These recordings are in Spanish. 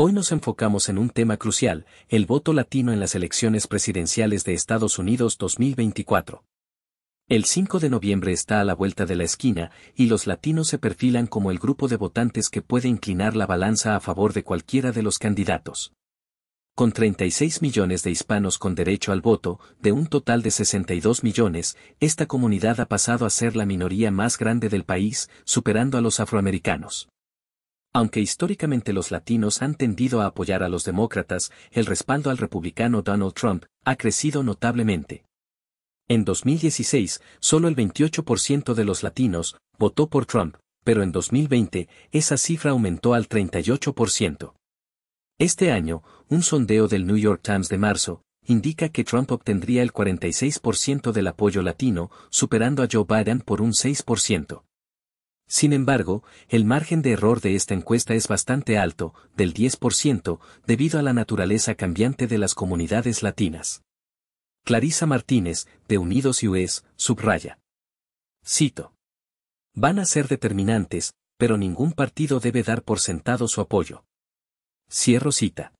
Hoy nos enfocamos en un tema crucial, el voto latino en las elecciones presidenciales de Estados Unidos 2024. El 5 de noviembre está a la vuelta de la esquina y los latinos se perfilan como el grupo de votantes que puede inclinar la balanza a favor de cualquiera de los candidatos. Con 36 millones de hispanos con derecho al voto, de un total de 62 millones, esta comunidad ha pasado a ser la minoría más grande del país, superando a los afroamericanos. Aunque históricamente los latinos han tendido a apoyar a los demócratas, el respaldo al republicano Donald Trump ha crecido notablemente. En 2016, solo el 28% de los latinos votó por Trump, pero en 2020 esa cifra aumentó al 38%. Este año, un sondeo del New York Times de marzo indica que Trump obtendría el 46% del apoyo latino, superando a Joe Biden por un 6%. Sin embargo, el margen de error de esta encuesta es bastante alto, del 10%, debido a la naturaleza cambiante de las comunidades latinas. Clarisa Martínez, de Unidos US, subraya. Cito. Van a ser determinantes, pero ningún partido debe dar por sentado su apoyo. Cierro cita.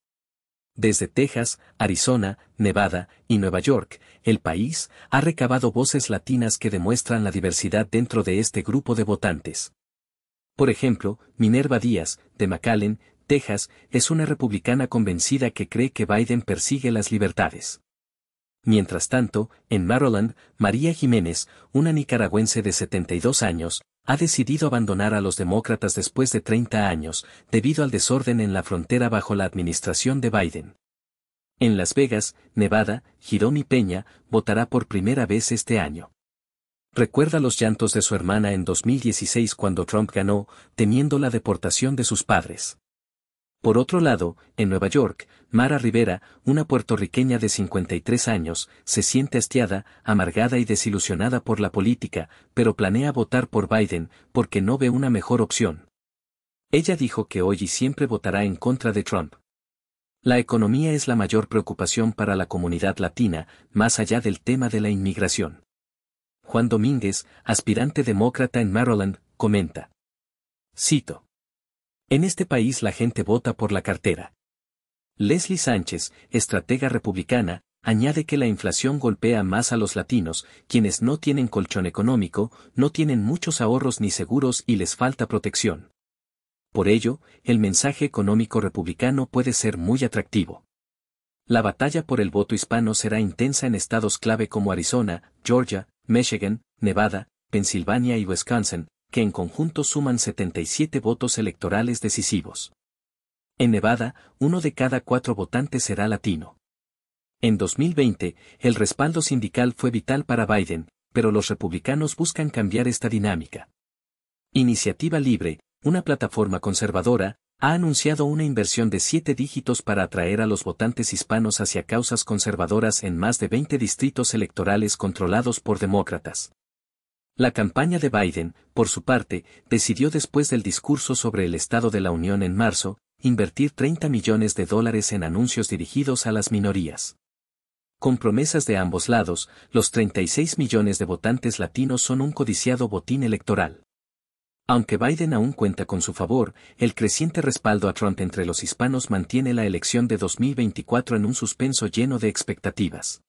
Desde Texas, Arizona, Nevada y Nueva York, el país ha recabado voces latinas que demuestran la diversidad dentro de este grupo de votantes. Por ejemplo, Minerva Díaz, de McAllen, Texas, es una republicana convencida que cree que Biden persigue las libertades. Mientras tanto, en Maryland, María Jiménez, una nicaragüense de 72 años, ha decidido abandonar a los demócratas después de 30 años, debido al desorden en la frontera bajo la administración de Biden. En Las Vegas, Nevada, y Peña votará por primera vez este año. Recuerda los llantos de su hermana en 2016 cuando Trump ganó, temiendo la deportación de sus padres. Por otro lado, en Nueva York, Mara Rivera, una puertorriqueña de 53 años, se siente hastiada, amargada y desilusionada por la política, pero planea votar por Biden porque no ve una mejor opción. Ella dijo que hoy y siempre votará en contra de Trump. La economía es la mayor preocupación para la comunidad latina, más allá del tema de la inmigración. Juan Domínguez, aspirante demócrata en Maryland, comenta. Cito. En este país la gente vota por la cartera. Leslie Sánchez, estratega republicana, añade que la inflación golpea más a los latinos, quienes no tienen colchón económico, no tienen muchos ahorros ni seguros y les falta protección. Por ello, el mensaje económico republicano puede ser muy atractivo. La batalla por el voto hispano será intensa en estados clave como Arizona, Georgia, Michigan, Nevada, Pensilvania y Wisconsin, que en conjunto suman 77 votos electorales decisivos. En Nevada, uno de cada cuatro votantes será latino. En 2020, el respaldo sindical fue vital para Biden, pero los republicanos buscan cambiar esta dinámica. Iniciativa Libre, una plataforma conservadora, ha anunciado una inversión de siete dígitos para atraer a los votantes hispanos hacia causas conservadoras en más de 20 distritos electorales controlados por demócratas. La campaña de Biden, por su parte, decidió después del discurso sobre el Estado de la Unión en marzo, invertir 30 millones de dólares en anuncios dirigidos a las minorías. Con promesas de ambos lados, los 36 millones de votantes latinos son un codiciado botín electoral. Aunque Biden aún cuenta con su favor, el creciente respaldo a Trump entre los hispanos mantiene la elección de 2024 en un suspenso lleno de expectativas.